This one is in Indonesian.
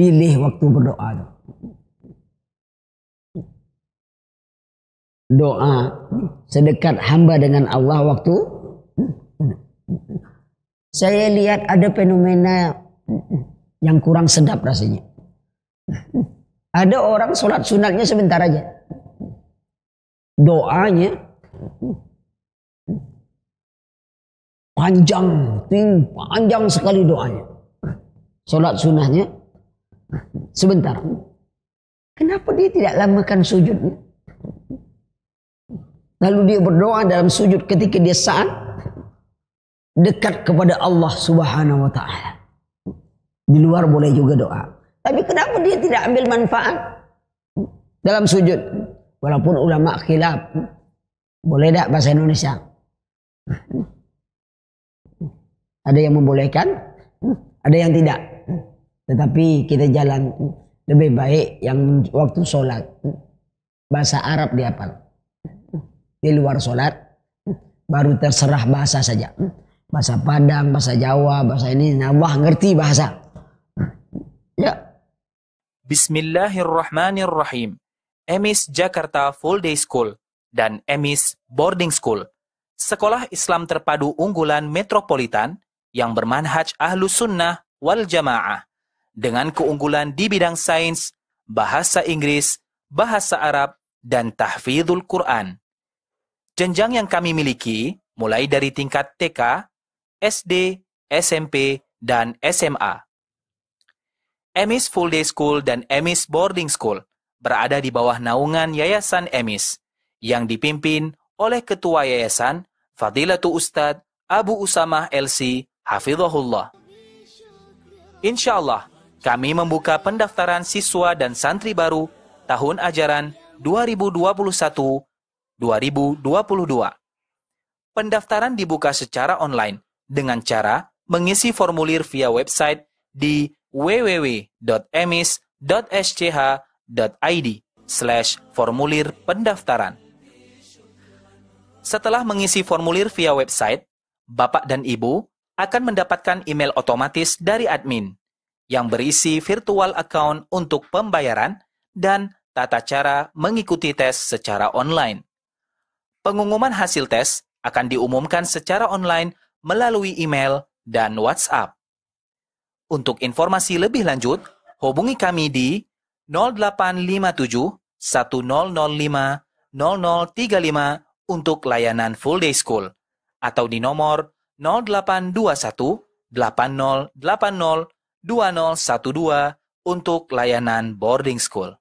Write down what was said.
Pilih waktu berdoa. Doa sedekat hamba dengan Allah waktu. Saya lihat ada fenomena yang kurang sedap rasanya. Ada orang sholat sunatnya sebentar aja. Doanya panjang, ting, panjang sekali doanya. Sholat sunahnya sebentar. Kenapa dia tidak lamakan sujudnya? Lalu dia berdoa dalam sujud ketika dia saat dekat kepada Allah Subhanahu wa taala. Di luar boleh juga doa. Tapi kenapa dia tidak ambil manfaat dalam sujud? Walaupun ulama khilaf. Boleh tak bahasa Indonesia? Ada yang membolehkan, ada yang tidak. Tetapi kita jalan lebih baik yang waktu sholat. Bahasa Arab dihafal. Di luar sholat baru terserah bahasa saja. Bahasa Padang, bahasa Jawa, bahasa ini. Nah, wah ngerti bahasa. Ya. Bismillahirrahmanirrahim. Emis Jakarta Full Day School dan Emis Boarding School. Sekolah Islam terpadu unggulan metropolitan yang bermanhaj ahlu sunnah wal jamaah dengan keunggulan di bidang sains, bahasa Inggris, bahasa Arab, dan tahfidzul Quran. Jenjang yang kami miliki mulai dari tingkat TK, SD, SMP, dan SMA. Emis Full Day School dan Emis Boarding School berada di bawah naungan Yayasan Emis yang dipimpin oleh Ketua Yayasan Fadilatu Ustadz Abu Usamah LC Hafizahullah. Insya Allah, kami membuka pendaftaran siswa dan santri baru tahun ajaran 2021-2022. Pendaftaran dibuka secara online dengan cara mengisi formulir via website di www.emis.sch.id slash formulir pendaftaran. Setelah mengisi formulir via website, Bapak dan Ibu akan mendapatkan email otomatis dari admin yang berisi virtual account untuk pembayaran dan tata cara mengikuti tes secara online. Pengumuman hasil tes akan diumumkan secara online melalui email dan WhatsApp. Untuk informasi lebih lanjut, hubungi kami di 0857 1005 0035 untuk layanan full day school atau di nomor 0821 8080 2012 untuk layanan boarding school.